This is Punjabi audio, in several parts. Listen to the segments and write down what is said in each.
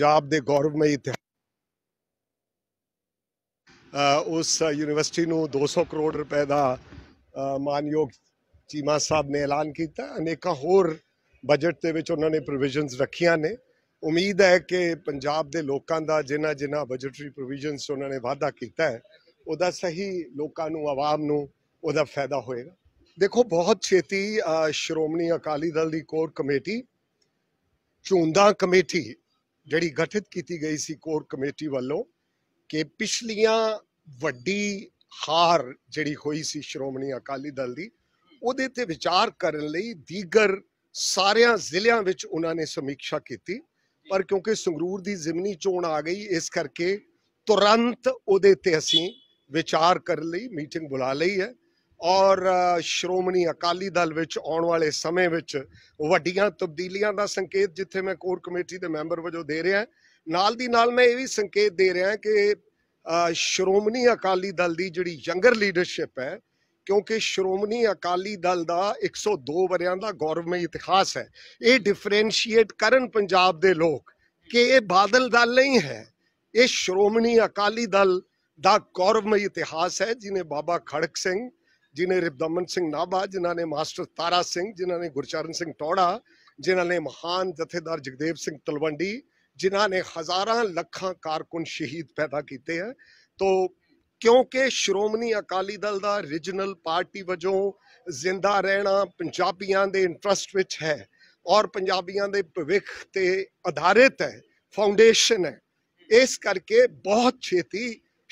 ਪੰਜਾਬ ਦੇ ਗੌਰਵਮਈ ਇਤਿਹਾਸ ਉਸ ਯੂਨੀਵਰਸਿਟੀ ਨੂੰ 200 ਕਰੋੜ ਰੁਪਏ ਦਾ ਮਾਨਯੋਗ ਚੀਮਾ ਸਾਹਿਬ ਨੇ ਐਲਾਨ ਕੀਤਾ ਅਨੇਕਾਂ ਹੋਰ ਬਜਟ ਦੇ ਵਿੱਚ ਉਹਨਾਂ ਨੇ ਪ੍ਰੋਵੀਜ਼ਨਸ ਰੱਖੀਆਂ ਨੇ ਉਮੀਦ ਹੈ ਕਿ ਪੰਜਾਬ ਦੇ ਲੋਕਾਂ ਦਾ ਜਿਨ੍ਹਾਂ ਜਿਨ੍ਹਾਂ ਬਜਟਰੀ ਪ੍ਰੋਵੀਜ਼ਨਸ ਉਹਨਾਂ ਨੇ ਵਾਅਦਾ ਕੀਤਾ ਹੈ ਉਹਦਾ ਸਹੀ ਲੋਕਾਂ ਨੂੰ ਆਵਾਮ ਨੂੰ ਉਹਦਾ ਫਾਇਦਾ ਹੋਏਗਾ ਦੇਖੋ ਬਹੁਤ ਛੇਤੀ ਸ਼੍ਰੋਮਣੀ ਅਕਾਲੀ ਦਲ ਦੀ ਕੋਰ ਕਮੇਟੀ ਚੁੰਦਾ ਕਮੇਟੀ ਜਿਹੜੀ ਗਠਿਤ ਕੀਤੀ ਗਈ ਸੀ ਕੋਰ ਕਮੇਟੀ ਵੱਲੋਂ ਕਿ ਪਿਛਲੀਆਂ ਵੱਡੀ ਹਾਰ ਜਿਹੜੀ ਹੋਈ ਸੀ ਸ਼੍ਰੋਮਣੀ ਅਕਾਲੀ ਦਲ ਦੀ ਉਹਦੇ ਤੇ ਵਿਚਾਰ ਕਰਨ ਲਈ ਦੀਗਰ ਸਾਰਿਆਂ ਜ਼ਿਲ੍ਹਿਆਂ ਵਿੱਚ ਉਹਨਾਂ ਨੇ ਸਮੀਖਿਆ ਕੀਤੀ ਪਰ ਕਿਉਂਕਿ ਸੰਗਰੂਰ ਦੀ ਜ਼ਮਨੀ ਚੋਣ ਆ ਗਈ ਇਸ ਕਰਕੇ ਤੁਰੰਤ ਉਹਦੇ ਤੇ ਅਸੀਂ ਵਿਚਾਰ ਕਰਨ ਲਈ ਮੀਟਿੰਗ ਬੁਲਾ ਲਈ ਹੈ ਔਰ ਸ਼੍ਰੋਮਣੀ ਅਕਾਲੀ ਦਲ ਵਿੱਚ ਆਉਣ ਵਾਲੇ ਸਮੇਂ ਵਿੱਚ ਵੱਡੀਆਂ ਤਬਦੀਲੀਆਂ ਦਾ ਸੰਕੇਤ ਜਿੱਥੇ ਮੈਂ ਕੋਰ ਕਮੇਟੀ ਦੇ ਮੈਂਬਰ ਵਜੋਂ ਦੇ ਰਿਹਾ ਨਾਲ ਦੀ ਨਾਲ ਮੈਂ ਇਹ ਵੀ ਸੰਕੇਤ ਦੇ ਰਿਹਾ ਕਿ ਸ਼੍ਰੋਮਣੀ ਅਕਾਲੀ ਦਲ ਦੀ ਜਿਹੜੀ ਯੰਗਰ ਲੀਡਰਸ਼ਿਪ ਹੈ ਕਿਉਂਕਿ ਸ਼੍ਰੋਮਣੀ ਅਕਾਲੀ ਦਲ ਦਾ 102 ਵਰਿਆਂ ਦਾ ਗੌਰਵਮਈ ਇਤਿਹਾਸ ਹੈ ਇਹ ਡਿਫਰੈਂਸ਼ੀਏਟ ਕਰਨ ਪੰਜਾਬ ਦੇ ਲੋਕ ਕਿ ਇਹ ਬਾਦਲ ਦਲ ਨਹੀਂ ਹੈ ਇਹ ਸ਼੍ਰੋਮਣੀ ਅਕਾਲੀ ਦਲ ਦਾ ਗੌਰਵਮਈ ਇਤਿਹਾਸ ਹੈ ਜਿਨੇ ਬਾਬਾ ਖੜਕ ਸਿੰਘ ਜਿਨੇ ਰਿਬਦਮਨ ਸਿੰਘ ਨਾਭਾ ਜਿਨ੍ਹਾਂ ਨੇ ਮਾਸਟਰ ਤਾਰਾ ਸਿੰਘ ਜਿਨ੍ਹਾਂ ਨੇ ਗੁਰਚਰਨ ਸਿੰਘ ਟੋੜਾ ਜਿਨ੍ਹਾਂ ਨੇ ਮਹਾਨ ਜਥੇਦਾਰ ਜਗਦੇਵ ਸਿੰਘ ਤਲਵੰਡੀ ਜਿਨ੍ਹਾਂ ਨੇ ਹਜ਼ਾਰਾਂ ਲੱਖਾਂ ਕਾਰਕੁਨ ਸ਼ਹੀਦ ਪੈਦਾ ਕੀਤੇ ਹੈ ਤੋਂ ਕਿਉਂਕਿ ਸ਼੍ਰੋਮਣੀ ਅਕਾਲੀ ਦਲ ਦਾ ਰੀਜਨਲ ਪਾਰਟੀ ਵਜੋਂ ਜ਼ਿੰਦਾ ਰਹਿਣਾ ਪੰਜਾਬੀਆਂ ਦੇ ਇੰਟਰਸਟ ਵਿੱਚ ਹੈ ਔਰ ਪੰਜਾਬੀਆਂ ਦੇ ਭਵਿੱਖ ਤੇ ਆਧਾਰਿਤ ਹੈ ਫਾਊਂਡੇਸ਼ਨ ਹੈ ਇਸ ਕਰਕੇ ਬਹੁਤ ਛੇਤੀ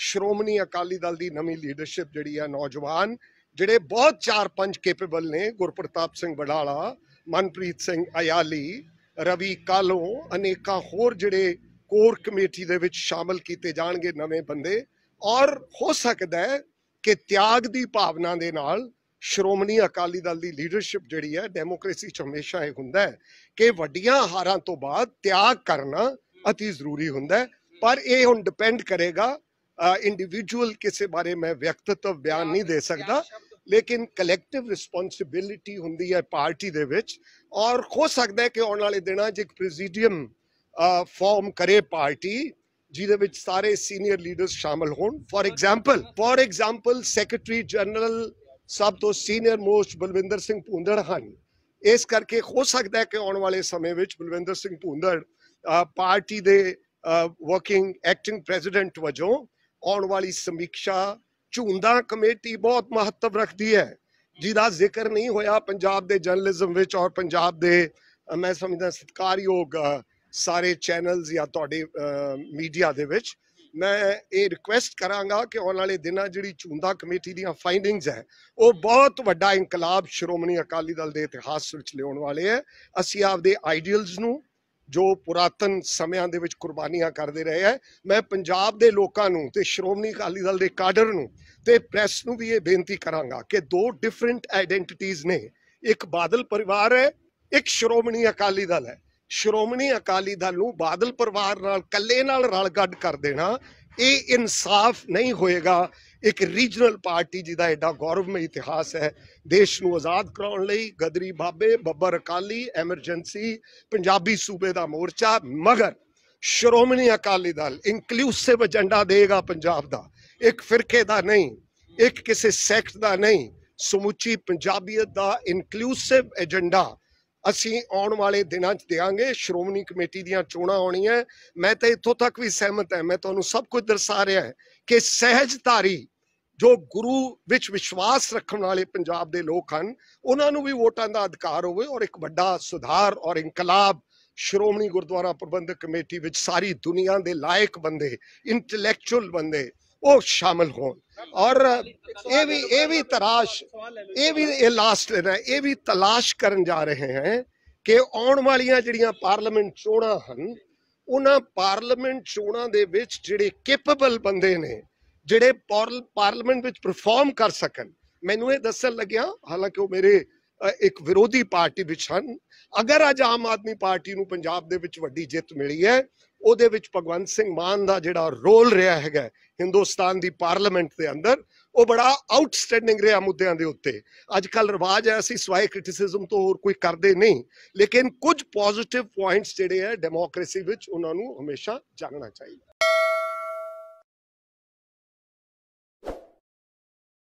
ਸ਼੍ਰੋਮਣੀ ਅਕਾਲੀ ਦਲ ਦੀ ਨਵੀਂ ਲੀਡਰਸ਼ਿਪ ਜਿਹੜੀ ਹੈ ਨੌਜਵਾਨ ਜਿਹੜੇ ਬਹੁਤ ਚਾਰ ਪੰਜ ਕੈਪੇਬਲ ਨੇ ਗੁਰਪ੍ਰਤਾਪ ਸਿੰਘ ਬਡਾਲਾ ਮਨਪ੍ਰੀਤ ਸਿੰਘ ਆਯਾਲੀ ਰਵੀ ਕਾਲੋ ਅਨੇਕਾਂ ਹੋਰ ਜਿਹੜੇ ਕੋਰ ਕਮੇਟੀ ਦੇ ਵਿੱਚ ਸ਼ਾਮਲ ਕੀਤੇ ਜਾਣਗੇ ਨਵੇਂ ਬੰਦੇ ਔਰ ਹੋ ਸਕਦਾ ਹੈ ਕਿ ਤਿਆਗ ਦੀ ਭਾਵਨਾ ਦੇ ਨਾਲ ਸ਼੍ਰੋਮਣੀ ਅਕਾਲੀ ਦਲ ਦੀ ਲੀਡਰਸ਼ਿਪ ਜਿਹੜੀ ਹੈ ਡੈਮੋਕ੍ਰੇਸੀ ਚ ਹਮੇਸ਼ਾ ਇਹ ਹੁੰਦਾ ਹੈ ਕਿ ਵੱਡੀਆਂ ਹਾਰਾਂ ਤੋਂ ਬਾਅਦ ਤਿਆਗ ਕਰਨਾ ਅਤੀ ਜ਼ਰੂਰੀ ਹੁੰਦਾ ਹੈ ਪਰ ਇਹ ਹੁਣ ਡਿਪੈਂਡ ਕਰੇਗਾ ਇੰਡੀਵਿਜੂਅਲ ਕਿਸੇ ਬਾਰੇ ਮੈਂ ਵਿਅਕਤੀਤਵ ਬਿਆਨ ਨਹੀਂ ਦੇ ਸਕਦਾ ਲੇਕਿਨ ਕਲੈਕਟਿਵ ਰਿਸਪੌਂਸਿਬਿਲਟੀ ਹੁੰਦੀ ਹੈ ਪਾਰਟੀ ਦੇ ਵਿੱਚ ਔਰ ਹੋ ਸਕਦਾ ਹੈ ਕਿ ਆਉਣ ਵਾਲੇ ਦਿਨਾਂ 'ਚ ਇੱਕ ਪ੍ਰੈਜ਼ੀਡੀਅਮ ਫਾਰਮ ਕਰੇ ਪਾਰਟੀ ਜਿਹਦੇ ਵਿੱਚ ਸਾਰੇ ਸੀਨੀਅਰ ਲੀਡਰਸ ਸ਼ਾਮਲ ਹੋਣ for example for example secretary general ਸਭ ਤੋਂ ਸੀਨੀਅਰ ਮੋਸਟ ਬਲਵਿੰਦਰ ਸਿੰਘ ਪੁੰਦੜ ਹਨ ਇਸ ਕਰਕੇ ਹੋ ਸਕਦਾ ਹੈ ਕਿ ਆਉਣ ਵਾਲੇ ਸਮੇਂ ਵਿੱਚ ਬਲਵਿੰਦਰ ਸਿੰਘ ਪੁੰਦੜ ਪਾਰਟੀ ਦੇ ਵਰਕਿੰਗ ਐਕਟਿੰਗ ਪ੍ਰੈਜ਼ੀਡੈਂਟ ਵਜੋਂ ਆਉਣ ਵਾਲੀ ਸਮੀਖਿਆ ਝੁੰਦਾ ਕਮੇਟੀ ਬਹੁਤ ਮਹੱਤਵ ਰੱਖਦੀ ਹੈ ਜਿਹਦਾ ਜ਼ਿਕਰ ਨਹੀਂ ਹੋਇਆ ਪੰਜਾਬ ਦੇ ਜਰਨਲਿਜ਼ਮ ਵਿੱਚ ਔਰ ਪੰਜਾਬ ਦੇ ਮੈਂ ਸਮਝਦਾ ਸਤਿਕਾਰਯੋਗ ਸਾਰੇ ਚੈਨਲਸ ਜਾਂ ਤੁਹਾਡੇ ਮੀਡੀਆ ਦੇ ਵਿੱਚ ਮੈਂ ਇਹ ਰਿਕੁਐਸਟ ਕਰਾਂਗਾ ਕਿ ਆਉਣ ਵਾਲੇ ਦਿਨਾਂ ਜਿਹੜੀ ਚੁੰਦਾ ਕਮੇਟੀ ਦੀਆਂ ਫਾਈਂਡਿੰਗਸ ਹੈ ਉਹ ਬਹੁਤ ਵੱਡਾ ਇਨਕਲਾਬ ਸ਼੍ਰੋਮਣੀ ਅਕਾਲੀ ਦਲ ਦੇ ਇਤਿਹਾਸ ਵਿੱਚ ਲਿਆਉਣ ਵਾਲੇ ਹੈ ਅਸੀਂ ਆਪਦੇ ਆਈਡੀਅਲਸ ਨੂੰ ਜੋ ਪੁਰਾਤਨ ਸਮਿਆਂ ਦੇ ਵਿੱਚ ਕੁਰਬਾਨੀਆਂ ਕਰਦੇ ਰਹੇ ਐ ਮੈਂ ਪੰਜਾਬ ਦੇ ਲੋਕਾਂ ਨੂੰ ਤੇ ਸ਼੍ਰੋਮਣੀ ਅਕਾਲੀ ਦਲ ਦੇ ਕਾਡਰ ਨੂੰ ਤੇ ਪ੍ਰੈਸ ਨੂੰ ਵੀ ਇਹ ਬੇਨਤੀ ਕਰਾਂਗਾ ਕਿ ਦੋ ਡਿਫਰੈਂਟ ਆਇਡੈਂਟੀਟੀਜ਼ ਨੇ ਇੱਕ ਬਾਦਲ ਪਰਿਵਾਰ ਹੈ ਇੱਕ ਸ਼੍ਰੋਮਣੀ ਅਕਾਲੀ ਦਲ ਹੈ ਸ਼੍ਰੋਮਣੀ ਅਕਾਲੀ ਦਲ ਨੂੰ ਬਾਦਲ ਪਰਿਵਾਰ ਨਾਲ ਕੱਲੇ ਨਾਲ ਰਲ ਗੱਡ ਕਰ ਦੇਣਾ ਇਹ ਇਨਸਾਫ ਨਹੀਂ ਹੋਏਗਾ ਇੱਕ ਰੀਜਨਲ ਪਾਰਟੀ ਜਿਹਦਾ ਐਡਾ ਗੌਰਵਮਈ ਇਤਿਹਾਸ ਹੈ ਦੇਸ਼ ਨੂੰ ਆਜ਼ਾਦ ਕਰਾਉਣ ਲਈ ਗਦਰੀ ਬਾਬੇ ਬੱਬਰ ਅਕਾਲੀ ਐਮਰਜੈਂਸੀ ਪੰਜਾਬੀ ਸੂਬੇ ਦਾ ਮੋਰਚਾ ਮਗਰ ਸ਼੍ਰੋਮਣੀ ਅਕਾਲੀ ਦਲ ਇਨਕਲੂਸਿਵ ਏਜੰਡਾ ਦੇਗਾ ਪੰਜਾਬ ਦਾ ਇੱਕ ਫਿਰਕੇ ਦਾ ਨਹੀਂ ਇੱਕ ਕਿਸੇ ਸੈਕਟ ਦਾ ਨਹੀਂ ਸਮੁੱਚੀ ਪੰਜਾਬੀਅਤ ਦਾ ਇਨਕਲੂਸਿਵ ਏਜੰਡਾ ਅਸੀਂ ਆਉਣ ਵਾਲੇ ਦਿਨਾਂ 'ਚ ਦੇਾਂਗੇ ਸ਼੍ਰੋਮਣੀ ਕਮੇਟੀ ਦੀਆਂ ਚੋਣਾਂ ਆਉਣੀਆਂ ਮੈਂ ਤਾਂ ਇੱਥੋਂ ਤੱਕ ਵੀ ਸਹਿਮਤ ਹਾਂ ਮੈਂ ਤੁਹਾਨੂੰ ਸਭ ਕੁਝ ਦਰਸਾ ਰਿਹਾ ਹੈ ਕਿ ਸਹਿਜਧਾਰੀ ਜੋ ਗੁਰੂ ਵਿੱਚ ਵਿਸ਼ਵਾਸ ਰੱਖਣ ਵਾਲੇ ਪੰਜਾਬ ਦੇ ਲੋਕ ਹਨ ਉਹਨਾਂ ਨੂੰ ਵੀ ਵੋਟਾਂ ਦਾ ਅਧਿਕਾਰ ਹੋਵੇ ਔਰ ਇੱਕ ਵੱਡਾ ਸੁਧਾਰ ਔਰ ਇਨਕਲਾਬ ਸ਼੍ਰੋਮਣੀ ਗੁਰਦੁਆਰਾ ਪ੍ਰਬੰਧਕ ਕਮੇਟੀ ਵਿੱਚ ਸਾਰੀ ਦੁਨੀਆ ਦੇ ਲਾਇਕ ਬੰਦੇ ਇੰਟੈਲੈਕਚੁਅਲ ਬੰਦੇ ਉਹ ਸ਼ਾਮਲ ਹੋਣ ਔਰ ਇਹ ਵੀ ਇਹ ਵੀ ਤਰਾਸ਼ ਇਹ ਵੀ ਇਹ ਲਾਸਟ ਦਿਨ ਇਹ ਵੀ ਤਲਾਸ਼ ਕਰਨ ਜਾ ਰਹੇ ਹਨ ਕਿ ਆਉਣ ਵਾਲੀਆਂ ਜਿਹੜੀਆਂ ਪਾਰਲੀਮੈਂਟ ਚੋਣਾਂ ਹਨ ਉਹਨਾਂ ਪਾਰਲੀਮੈਂਟ ਚੋਣਾਂ ਦੇ ਵਿੱਚ ਜਿਹੜੇ ਕੈਪੇਬਲ ਬੰਦੇ ਨੇ ਜਿਹੜੇ ਪਾਰਲੀਮੈਂਟ ਵਿੱਚ ਪਰਫਾਰਮ ਕਰ ਸਕਣ ਮੈਨੂੰ ਇਹ ਦੱਸਣ ਲੱਗਿਆ ਹਾਲਾਂਕਿ ਉਹ ਮੇਰੇ ਇੱਕ ਵਿਰੋਧੀ ਪਾਰਟੀ ਵਿੱਚ ਹਨ ਅਗਰ ਅੱਜ ਆਮ ਆਦਮੀ ਪਾਰਟੀ ਨੂੰ ਪੰਜਾਬ ਦੇ ਵਿੱਚ ਵੱਡੀ ਜਿੱਤ ਮਿਲੀ ਹੈ ਉਹਦੇ ਵਿੱਚ ਭਗਵੰਤ ਸਿੰਘ ਮਾਨ ਦਾ ਜਿਹੜਾ ਰੋਲ ਰਿਹਾ ਹੈਗਾ ਹਿੰਦੁਸਤਾਨ ਦੀ ਪਾਰਲੀਮੈਂਟ ਦੇ ਅੰਦਰ ਉਹ ਬੜਾ ਆਊਟਸਟੈਂਡਿੰਗ ਰਿਹਾ ਮੁੱਦਿਆਂ ਦੇ ਉੱਤੇ ਅੱਜ ਕੱਲ ਰਿਵਾਜ ਹੈ ਅਸੀਂ ਸਵਾਈ ਕ੍ਰਿਟਿਸਿਜ਼ਮ ਤੋਂ ਹੋਰ ਕੋਈ ਕਰਦੇ ਨਹੀਂ ਲੇਕਿਨ ਕੁਝ ਪੋਜ਼ਿਟਿਵ ਪੁਆਇੰਟਸ ਜਿਹੜੇ ਹੈ ਡੈਮੋਕ੍ਰੇਸੀ ਵਿੱਚ ਉਹਨਾਂ ਨੂੰ ਹਮੇਸ਼ਾ ਜਾਣਨਾ ਚਾਹੀਦਾ